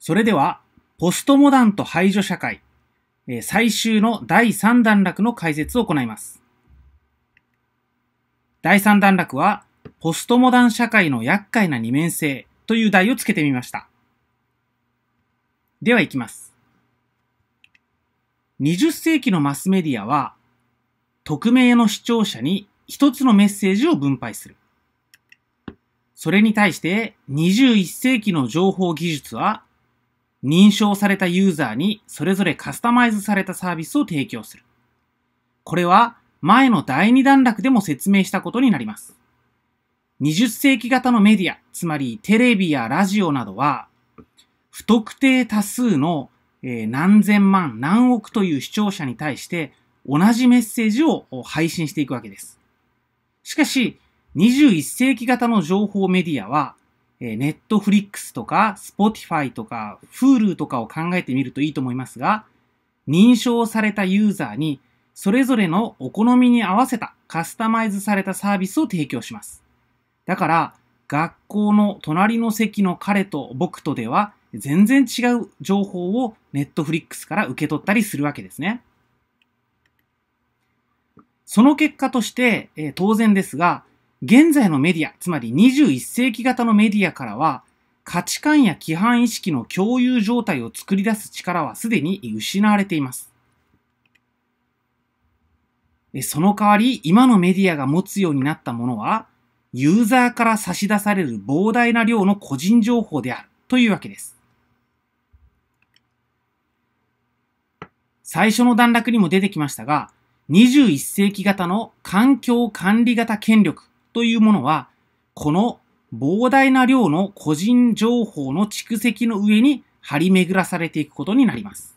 それでは、ポストモダンと排除社会、最終の第3段落の解説を行います。第3段落は、ポストモダン社会の厄介な二面性という題をつけてみました。では行きます。20世紀のマスメディアは、匿名の視聴者に一つのメッセージを分配する。それに対して21世紀の情報技術は認証されたユーザーにそれぞれカスタマイズされたサービスを提供する。これは前の第2段落でも説明したことになります。20世紀型のメディア、つまりテレビやラジオなどは、不特定多数の何千万何億という視聴者に対して同じメッセージを配信していくわけです。しかし、21世紀型の情報メディアはえネットフリックスとか、スポティファイとか、フールとかを考えてみるといいと思いますが、認証されたユーザーに、それぞれのお好みに合わせたカスタマイズされたサービスを提供します。だから、学校の隣の席の彼と僕とでは、全然違う情報をネットフリックスから受け取ったりするわけですね。その結果として、え当然ですが、現在のメディア、つまり21世紀型のメディアからは、価値観や規範意識の共有状態を作り出す力はすでに失われています。その代わり、今のメディアが持つようになったものは、ユーザーから差し出される膨大な量の個人情報であるというわけです。最初の段落にも出てきましたが、21世紀型の環境管理型権力というものは、この膨大な量の個人情報の蓄積の上に張り巡らされていくことになります。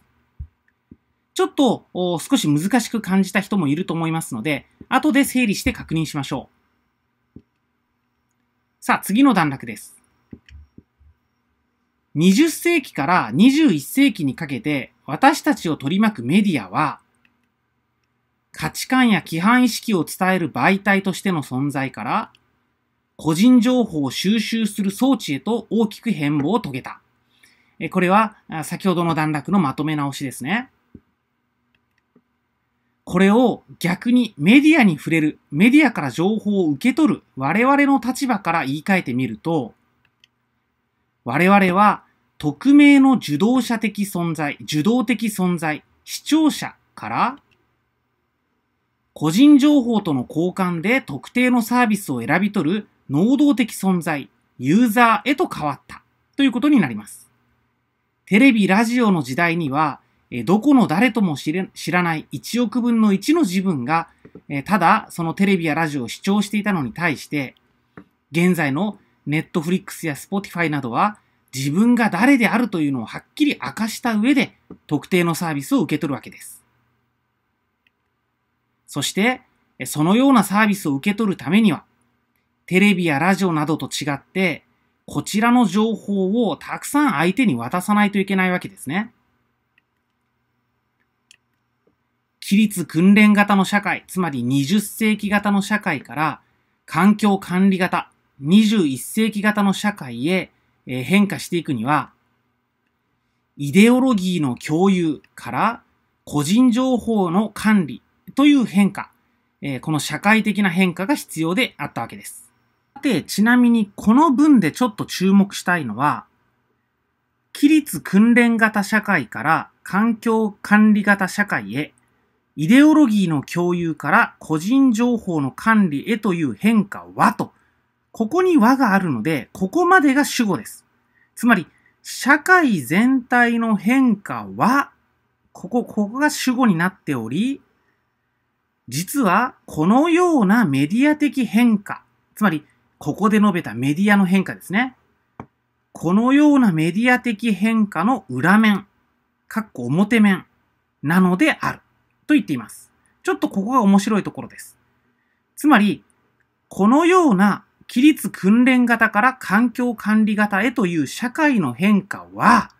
ちょっと少し難しく感じた人もいると思いますので、後で整理して確認しましょう。さあ、次の段落です。20世紀から21世紀にかけて私たちを取り巻くメディアは、価値観や規範意識を伝える媒体としての存在から、個人情報を収集する装置へと大きく変貌を遂げた。これは先ほどの段落のまとめ直しですね。これを逆にメディアに触れる、メディアから情報を受け取る我々の立場から言い換えてみると、我々は匿名の受動者的存在、受動的存在、視聴者から個人情報との交換で特定のサービスを選び取る能動的存在、ユーザーへと変わったということになります。テレビ、ラジオの時代には、どこの誰とも知らない1億分の1の自分が、ただそのテレビやラジオを視聴していたのに対して、現在のネットフリックスやスポティファイなどは自分が誰であるというのをはっきり明かした上で特定のサービスを受け取るわけです。そして、そのようなサービスを受け取るためには、テレビやラジオなどと違って、こちらの情報をたくさん相手に渡さないといけないわけですね。規律訓練型の社会、つまり20世紀型の社会から、環境管理型、21世紀型の社会へ変化していくには、イデオロギーの共有から個人情報の管理という変化、えこの社会的な変化が必要であったわけです。さて、ちなみにこの文でちょっと注目したいのは、規律訓練型社会から環境管理型社会へ、イデオロギーの共有から個人情報の管理へという変化はと、ここに和があるので、ここまでが主語です。つまり、社会全体の変化は、ここ、ここが主語になっており、実はこのようなメディア的変化、つまりここで述べたメディアの変化ですね。このようなメディア的変化の裏面、かっこ表面なのであると言っています。ちょっとここが面白いところです。つまり、このような規律訓練型から環境管理型へという社会の変化は、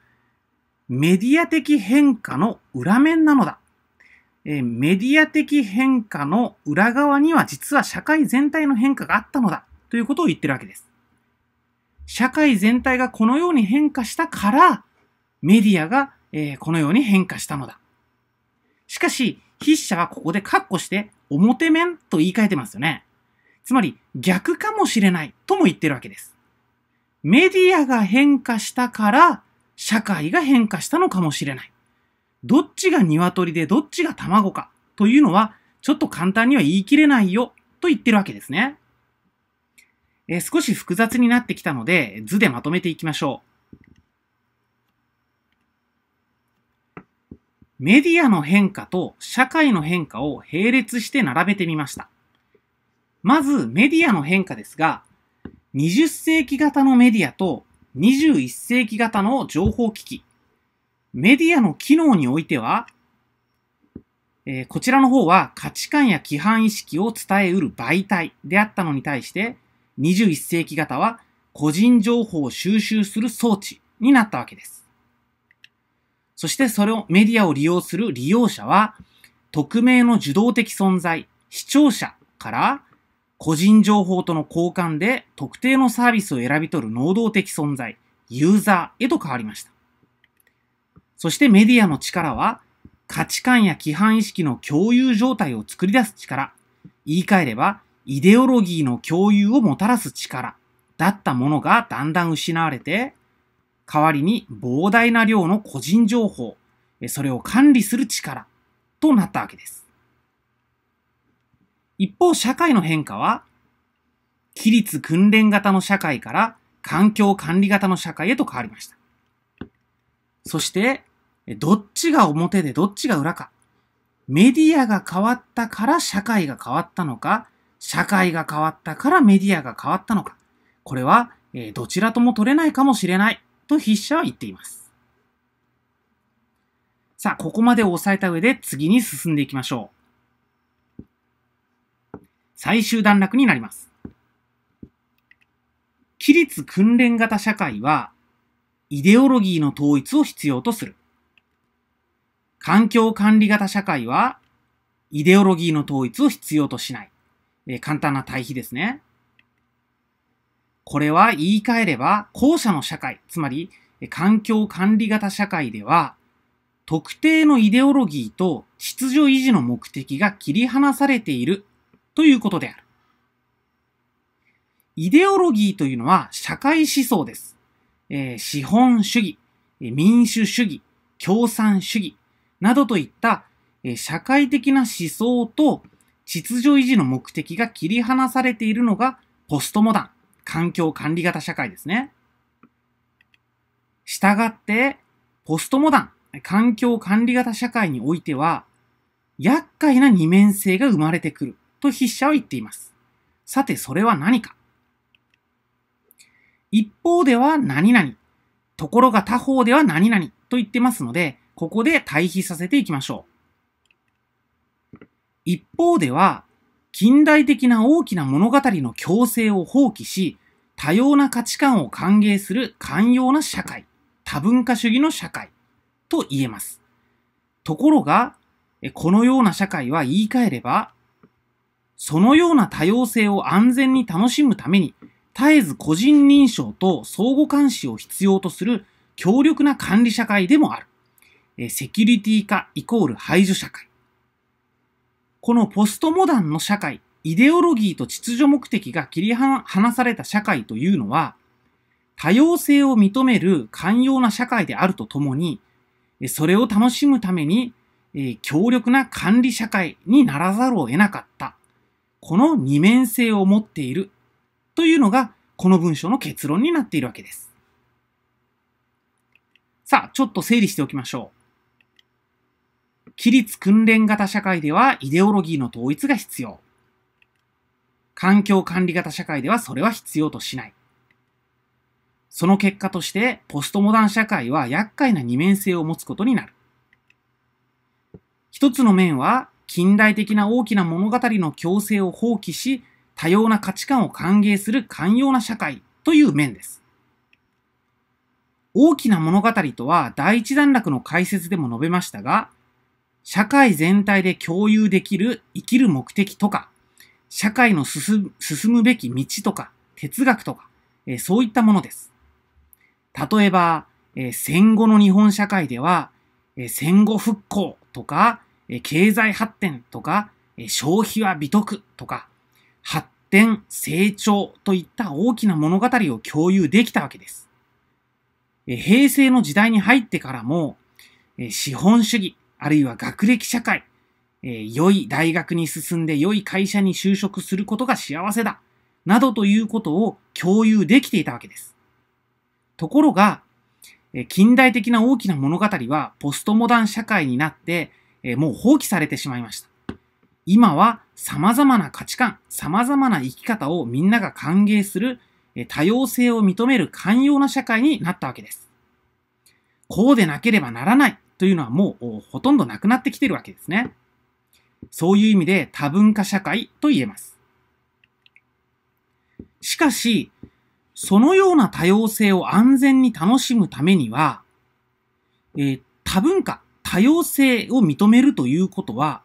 メディア的変化の裏面なのだ。えー、メディア的変化の裏側には実は社会全体の変化があったのだということを言ってるわけです。社会全体がこのように変化したから、メディアが、えー、このように変化したのだ。しかし、筆者はここで括弧して表面と言い換えてますよね。つまり逆かもしれないとも言ってるわけです。メディアが変化したから社会が変化したのかもしれない。どっちが鶏でどっちが卵かというのは、ちょっと簡単には言い切れないよと言ってるわけですね。え少し複雑になってきたので、図でまとめていきましょう。メディアの変化と社会の変化を並列して並べてみました。まず、メディアの変化ですが、20世紀型のメディアと21世紀型の情報機器メディアの機能においては、えー、こちらの方は価値観や規範意識を伝えうる媒体であったのに対して、21世紀型は個人情報を収集する装置になったわけです。そしてそれをメディアを利用する利用者は、匿名の受動的存在、視聴者から個人情報との交換で特定のサービスを選び取る能動的存在、ユーザーへと変わりました。そしてメディアの力は、価値観や規範意識の共有状態を作り出す力、言い換えれば、イデオロギーの共有をもたらす力だったものがだんだん失われて、代わりに膨大な量の個人情報、それを管理する力となったわけです。一方、社会の変化は、規律訓練型の社会から環境管理型の社会へと変わりました。そして、どっちが表でどっちが裏か。メディアが変わったから社会が変わったのか、社会が変わったからメディアが変わったのか。これは、どちらとも取れないかもしれない、と筆者は言っています。さあ、ここまでを押さえた上で次に進んでいきましょう。最終段落になります。規律訓練型社会は、イデオロギーの統一を必要とする。環境管理型社会は、イデオロギーの統一を必要としない。えー、簡単な対比ですね。これは言い換えれば、後者の社会、つまり環境管理型社会では、特定のイデオロギーと秩序維持の目的が切り離されているということである。イデオロギーというのは社会思想です。え資本主義、民主主義、共産主義などといった、え社会的な思想と秩序維持の目的が切り離されているのがポストモダン、環境管理型社会ですね。したがって、ポストモダン、環境管理型社会においては、厄介な二面性が生まれてくると筆者は言っています。さて、それは何か一方では何々、ところが他方では何々と言ってますので、ここで対比させていきましょう。一方では、近代的な大きな物語の共生を放棄し、多様な価値観を歓迎する寛容な社会、多文化主義の社会と言えます。ところが、このような社会は言い換えれば、そのような多様性を安全に楽しむために、絶えず個人認証と相互監視を必要とする強力な管理社会でもある。セキュリティ化イコール排除社会。このポストモダンの社会、イデオロギーと秩序目的が切り離された社会というのは、多様性を認める寛容な社会であるとともに、それを楽しむために、強力な管理社会にならざるを得なかった。この二面性を持っているというのが、この文章の結論になっているわけです。さあ、ちょっと整理しておきましょう。規律訓練型社会ではイデオロギーの統一が必要。環境管理型社会ではそれは必要としない。その結果として、ポストモダン社会は厄介な二面性を持つことになる。一つの面は、近代的な大きな物語の強制を放棄し、多様な価値観を歓迎する寛容な社会という面です。大きな物語とは第一段落の解説でも述べましたが、社会全体で共有できる生きる目的とか、社会の進むべき道とか、哲学とか、えそういったものです。例えば、え戦後の日本社会では、え戦後復興とか、え経済発展とか、え消費は美徳とか、発展、成長といった大きな物語を共有できたわけです。平成の時代に入ってからも、資本主義、あるいは学歴社会、良い大学に進んで良い会社に就職することが幸せだ、などということを共有できていたわけです。ところが、近代的な大きな物語はポストモダン社会になって、もう放棄されてしまいました。今は様々な価値観、様々な生き方をみんなが歓迎する、多様性を認める寛容な社会になったわけです。こうでなければならないというのはもうほとんどなくなってきてるわけですね。そういう意味で多文化社会と言えます。しかし、そのような多様性を安全に楽しむためには、えー、多文化、多様性を認めるということは、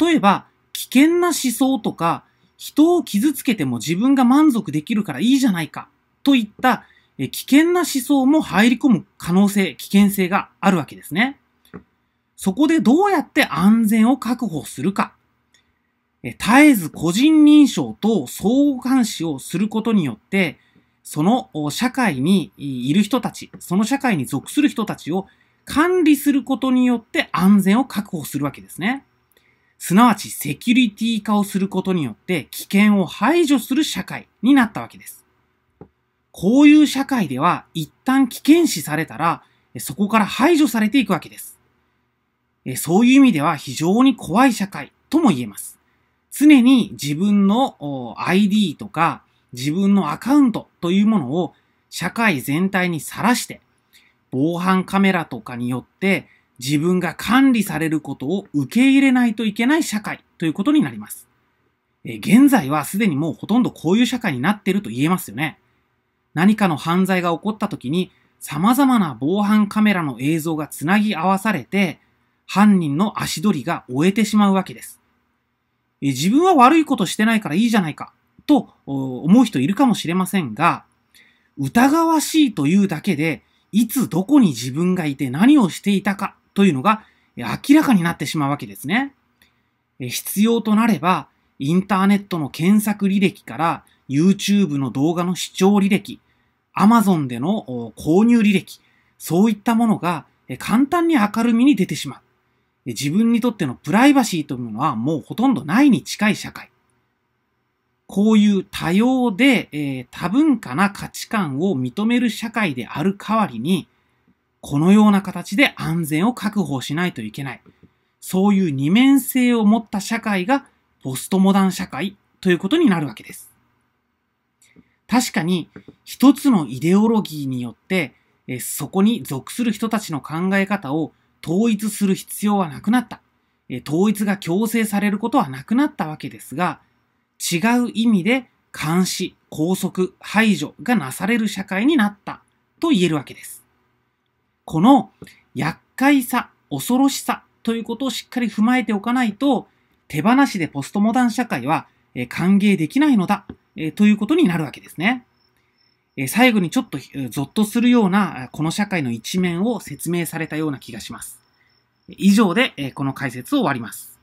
例えば、危険な思想とか、人を傷つけても自分が満足できるからいいじゃないか、といった危険な思想も入り込む可能性、危険性があるわけですね。そこでどうやって安全を確保するか。絶えず個人認証と相互監視をすることによって、その社会にいる人たち、その社会に属する人たちを管理することによって安全を確保するわけですね。すなわちセキュリティ化をすることによって危険を排除する社会になったわけです。こういう社会では一旦危険視されたらそこから排除されていくわけです。そういう意味では非常に怖い社会とも言えます。常に自分の ID とか自分のアカウントというものを社会全体にさらして防犯カメラとかによって自分が管理されることを受け入れないといけない社会ということになります。え現在はすでにもうほとんどこういう社会になってると言えますよね。何かの犯罪が起こった時に様々な防犯カメラの映像がつなぎ合わされて犯人の足取りが終えてしまうわけです。え自分は悪いことしてないからいいじゃないかと思う人いるかもしれませんが疑わしいというだけでいつどこに自分がいて何をしていたかというのが明らかになってしまうわけですね。必要となれば、インターネットの検索履歴から YouTube の動画の視聴履歴、Amazon での購入履歴、そういったものが簡単に明るみに出てしまう。自分にとってのプライバシーというのはもうほとんどないに近い社会。こういう多様で、え多文化な価値観を認める社会である代わりに、このような形で安全を確保しないといけない。そういう二面性を持った社会がポストモダン社会ということになるわけです。確かに一つのイデオロギーによってそこに属する人たちの考え方を統一する必要はなくなった。統一が強制されることはなくなったわけですが、違う意味で監視、拘束、排除がなされる社会になったと言えるわけです。この厄介さ、恐ろしさということをしっかり踏まえておかないと、手放しでポストモダン社会は歓迎できないのだということになるわけですね。最後にちょっとゾッとするようなこの社会の一面を説明されたような気がします。以上でこの解説を終わります。